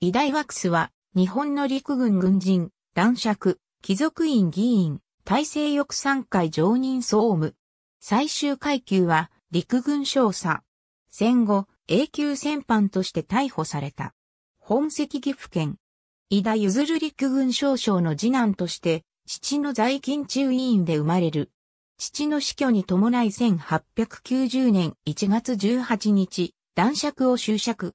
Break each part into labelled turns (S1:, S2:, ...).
S1: イダイワクスは、日本の陸軍軍人、男爵、貴族院議
S2: 員、大政翼参会常任総務。最終階級は、陸軍少佐。戦後、永久戦犯として逮捕された。本籍岐阜県。伊田譲陸軍少将の次男として、父の在勤中委員で生まれる。父の死去に伴い1890年1月18日、男爵を就職。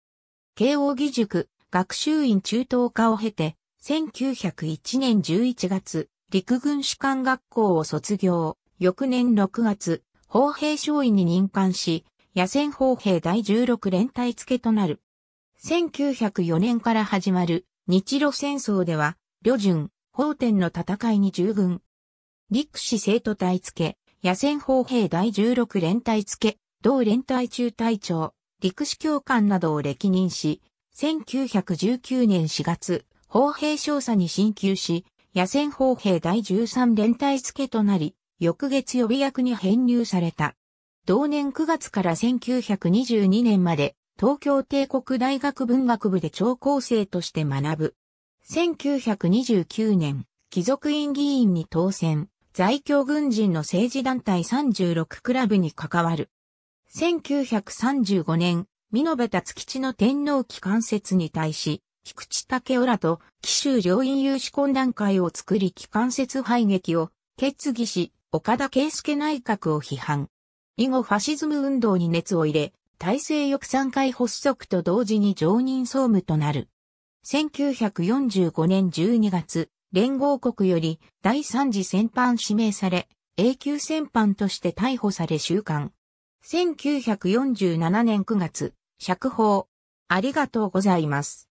S2: 慶応義塾、学習院中等科を経て、1901年11月、陸軍士官学校を卒業。翌年6月、砲兵少尉に任官し、野戦砲兵第16連隊付となる。1904年から始まる日露戦争では、旅順、法天の戦いに従軍。陸士生徒隊付、野戦砲兵第16連隊付、同連隊中隊長、陸士教官などを歴任し、1919年4月、砲兵少佐に進級し、野戦砲兵第13連隊付となり、翌月予備役に編入された。同年9月から1922年まで、東京帝国大学文学部で長高生として学ぶ。1929年、貴族院議員に当選、在京軍人の政治団体36クラブに関わる。1935年、美濃部達吉の天皇機関説に対し、菊池武雄らと紀州両院有志懇談会を作り機関説敗撃を決議し、岡田圭介内閣を批判。以後ファシズム運動に熱を入れ、体制翼3回発足と同時に常任総務となる。1945年12月、連合国より第三次戦犯指名され、永久戦犯として逮捕され収監。
S1: 1947年9月、釈放。ありがとうございます。